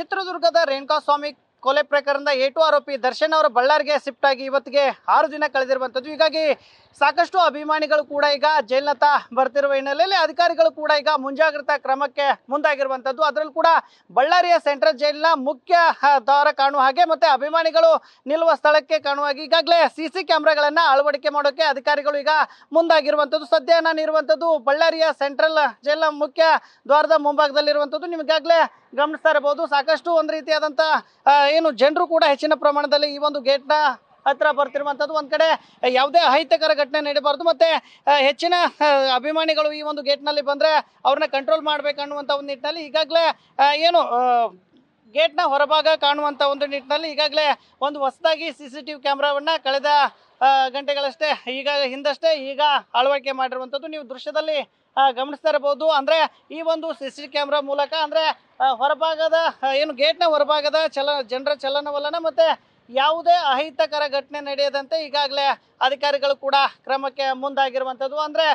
ಚಿತ್ರದುರ್ಗದ ರೇಣುಕಾಸ್ವಾಮಿ ಕೊಲೆ ಪ್ರಕರಣದ ಏಟು ಆರೋಪಿ ದರ್ಶನ್ ಅವರು ಬಳ್ಳಾರಿಗೆ ಶಿಫ್ಟ್ ಆಗಿ ಇವತ್ತಿಗೆ ಆರು ದಿನ ಕಳೆದಿರುವಂಥದ್ದು ಹೀಗಾಗಿ ಸಾಕಷ್ಟು ಅಭಿಮಾನಿಗಳು ಕೂಡ ಈಗ ಜೈಲಿನತ್ತ ಬರ್ತಿರುವ ಹಿನ್ನೆಲೆಯಲ್ಲಿ ಅಧಿಕಾರಿಗಳು ಕೂಡ ಈಗ ಮುಂಜಾಗ್ರತಾ ಕ್ರಮಕ್ಕೆ ಮುಂದಾಗಿರುವಂಥದ್ದು ಅದರಲ್ಲೂ ಕೂಡ ಬಳ್ಳಾರಿಯ ಸೆಂಟ್ರಲ್ ಜೈಲಿನ ಮುಖ್ಯ ದ್ವಾರ ಕಾಣುವ ಹಾಗೆ ಮತ್ತೆ ಅಭಿಮಾನಿಗಳು ನಿಲ್ಲುವ ಸ್ಥಳಕ್ಕೆ ಕಾಣುವ ಹಾಗೆ ಈಗಾಗಲೇ ಸಿ ಸಿ ಕ್ಯಾಮ್ರಾಗಳನ್ನು ಅಳವಡಿಕೆ ಮಾಡೋಕ್ಕೆ ಅಧಿಕಾರಿಗಳು ಈಗ ಮುಂದಾಗಿರುವಂಥದ್ದು ಸದ್ಯ ನಾನು ಇರುವಂಥದ್ದು ಬಳ್ಳಾರಿಯ ಸೆಂಟ್ರಲ್ ಜೈಲಿನ ಮುಖ್ಯ ದ್ವಾರದ ಮುಂಭಾಗದಲ್ಲಿರುವಂಥದ್ದು ನಿಮಗಾಗಲೇ ಗಮನಿಸ್ತಾ ಇರಬಹುದು ಸಾಕಷ್ಟು ಒಂದು ರೀತಿಯಾದಂಥ ಏನು ಜನರು ಕೂಡ ಹೆಚ್ಚಿನ ಪ್ರಮಾಣದಲ್ಲಿ ಈ ಒಂದು ಗೇಟ್ನ ಹತ್ರ ಬರ್ತಿರುವಂಥದ್ದು ಒಂದು ಕಡೆ ಯಾವುದೇ ಅಹಿತಕರ ಘಟನೆ ನಡೀಬಾರ್ದು ಮತ್ತು ಹೆಚ್ಚಿನ ಅಭಿಮಾನಿಗಳು ಈ ಒಂದು ಗೇಟ್ನಲ್ಲಿ ಬಂದರೆ ಅವ್ರನ್ನ ಕಂಟ್ರೋಲ್ ಮಾಡಬೇಕನ್ನುವಂಥ ಒಂದು ನಿಟ್ಟಿನಲ್ಲಿ ಈಗಾಗಲೇ ಏನು ಗೇಟ್ನ ಹೊರಭಾಗ ಕಾಣುವಂಥ ಒಂದು ನಿಟ್ಟಿನಲ್ಲಿ ಈಗಾಗಲೇ ಒಂದು ಹೊಸದಾಗಿ ಸಿ ಸಿ ಟಿ ವಿ ಕ್ಯಾಮ್ರಾವನ್ನು ಕಳೆದ ಗಂಟೆಗಳಷ್ಟೇ ಈಗ ಹಿಂದಷ್ಟೇ ಈಗ ಅಳವಡಿಕೆ ಮಾಡಿರುವಂಥದ್ದು ನೀವು ದೃಶ್ಯದಲ್ಲಿ ಗಮನಿಸ್ತಾ ಇರಬಹುದು ಅಂದರೆ ಈ ಒಂದು ಸಿ ಸಿ ಕ್ಯಾಮ್ರಾ ಮೂಲಕ ಅಂದರೆ ಹೊರಭಾಗದ ಏನು ಗೇಟ್ನ ಹೊರಭಾಗದ ಚಲ ಜನರ ಚಲನವಲನ ಮತ್ತು ಯಾವುದೇ ಅಹಿತಕರ ಘಟನೆ ನಡೆಯದಂತೆ ಈಗಾಗಲೇ ಅಧಿಕಾರಿಗಳು ಕೂಡ ಕ್ರಮಕ್ಕೆ ಮುಂದಾಗಿರುವಂಥದ್ದು ಅಂದರೆ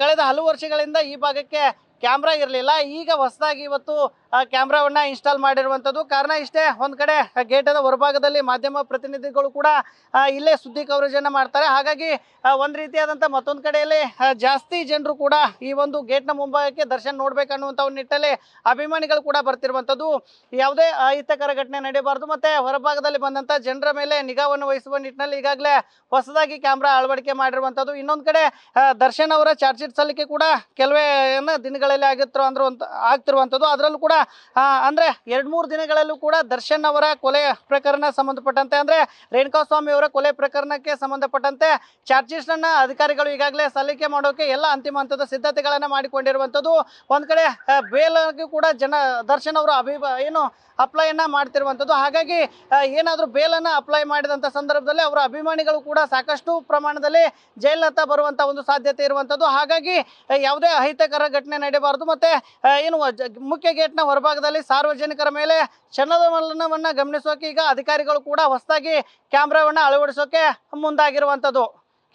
ಕಳೆದ ಹಲವು ವರ್ಷಗಳಿಂದ ಈ ಭಾಗಕ್ಕೆ ಕ್ಯಾಮ್ರಾ ಇರಲಿಲ್ಲ ಈಗ ಹೊಸದಾಗಿ ಇವತ್ತು ಕ್ಯಾಮ್ರಾವನ್ನು ಇನ್ಸ್ಟಾಲ್ ಮಾಡಿರುವಂಥದ್ದು ಕಾರಣ ಇಷ್ಟೇ ಒಂದು ಕಡೆ ಗೇಟದ ಹೊರಭಾಗದಲ್ಲಿ ಮಾಧ್ಯಮ ಪ್ರತಿನಿಧಿಗಳು ಕೂಡ ಇಲ್ಲೇ ಸುದ್ದಿ ಕವರೇಜನ್ನು ಮಾಡ್ತಾರೆ ಹಾಗಾಗಿ ಒಂದು ರೀತಿಯಾದಂಥ ಮತ್ತೊಂದು ಕಡೆಯಲ್ಲಿ ಜಾಸ್ತಿ ಜನರು ಕೂಡ ಈ ಒಂದು ಗೇಟ್ನ ಮುಂಭಾಗಕ್ಕೆ ದರ್ಶನ್ ನೋಡಬೇಕನ್ನುವಂಥ ಒಂದು ನಿಟ್ಟಲ್ಲಿ ಅಭಿಮಾನಿಗಳು ಕೂಡ ಬರ್ತಿರುವಂಥದ್ದು ಯಾವುದೇ ಅಹಿತಕರ ಘಟನೆ ನಡೆಯಬಾರ್ದು ಮತ್ತು ಹೊರಭಾಗದಲ್ಲಿ ಬಂದಂಥ ಜನರ ಮೇಲೆ ನಿಗಾವನ್ನು ವಹಿಸುವ ನಿಟ್ಟಿನಲ್ಲಿ ಈಗಾಗಲೇ ಹೊಸದಾಗಿ ಕ್ಯಾಮ್ರಾ ಅಳವಡಿಕೆ ಮಾಡಿರುವಂಥದ್ದು ಇನ್ನೊಂದು ಕಡೆ ದರ್ಶನ್ ಅವರ ಚಾರ್ಜ್ ಶೀಟ್ ಸಲ್ಲಿಕೆ ಕೂಡ ಕೆಲವೇ ದಿನಗಳಲ್ಲಿ ಆಗಿತ್ತು ಅಂದ್ರೆ ಆಗ್ತಿರುವಂಥದ್ದು ಅದರಲ್ಲೂ ಕೂಡ ಅಂದರೆ ಎರಡು ಮೂರು ದಿನಗಳಲ್ಲೂ ಕೂಡ ದರ್ಶನ್ ಅವರ ಕೊಲೆ ಪ್ರಕರಣ ಸಂಬಂಧಪಟ್ಟಂತೆ ಅಂದ್ರೆ ರೇಣುಕಾ ಸ್ವಾಮಿ ಅವರ ಕೊಲೆ ಪ್ರಕರಣಕ್ಕೆ ಸಂಬಂಧಪಟ್ಟಂತೆ ಅನ್ನ ಅಧಿಕಾರಿಗಳು ಈಗಾಗಲೇ ಸಲ್ಲಿಕೆ ಮಾಡೋಕೆ ಎಲ್ಲ ಅಂತಿಮ ಹಂತದ ಸಿದ್ಧತೆಗಳನ್ನು ಮಾಡಿಕೊಂಡಿರುವಂಥದ್ದು ಒಂದು ಕಡೆ ಬೇಲಾಗಿ ಕೂಡ ಜನ ದರ್ಶನ್ ಅವರು ಅಭಿ ಏನು ಅನ್ನ ಮಾಡ್ತಿರುವಂಥದ್ದು ಹಾಗಾಗಿ ಏನಾದರೂ ಬೇಲನ್ನು ಅಪ್ಲೈ ಮಾಡಿದಂಥ ಸಂದರ್ಭದಲ್ಲಿ ಅವರ ಅಭಿಮಾನಿಗಳು ಕೂಡ ಸಾಕಷ್ಟು ಪ್ರಮಾಣದಲ್ಲಿ ಜೈಲತ್ತ ಬರುವಂಥ ಒಂದು ಸಾಧ್ಯತೆ ಇರುವಂಥದ್ದು ಹಾಗಾಗಿ ಯಾವುದೇ ಅಹಿತಕರ ಘಟನೆ ನಡೆಯಬಾರದು ಮತ್ತೆ ಏನು ಮುಖ್ಯ ಗೇಟ್ನ ಹೊರಭಾಗದಲ್ಲಿ ಸಾರ್ವಜನಿಕರ ಮೇಲೆ ಚೆನ್ನದ ಮಲನವನ್ನು ಗಮನಿಸೋಕೆ ಈಗ ಅಧಿಕಾರಿಗಳು ಕೂಡ ಹೊಸದಾಗಿ ಕ್ಯಾಮ್ರಾವನ್ನು ಅಳವಡಿಸೋಕೆ ಮುಂದಾಗಿರುವಂಥದ್ದು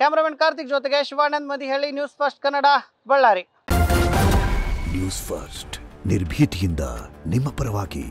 ಕ್ಯಾಮ್ರಾಮನ್ ಕಾರ್ತಿಕ್ ಜೊತೆಗೆ ಶಿವಾನಂದ್ ಹೇಳಿ news first Kannada Ballari news first ನಿರ್ಭೀತಿಯಿಂದ ನಿಮ್ಮ ಪರವಾಗಿ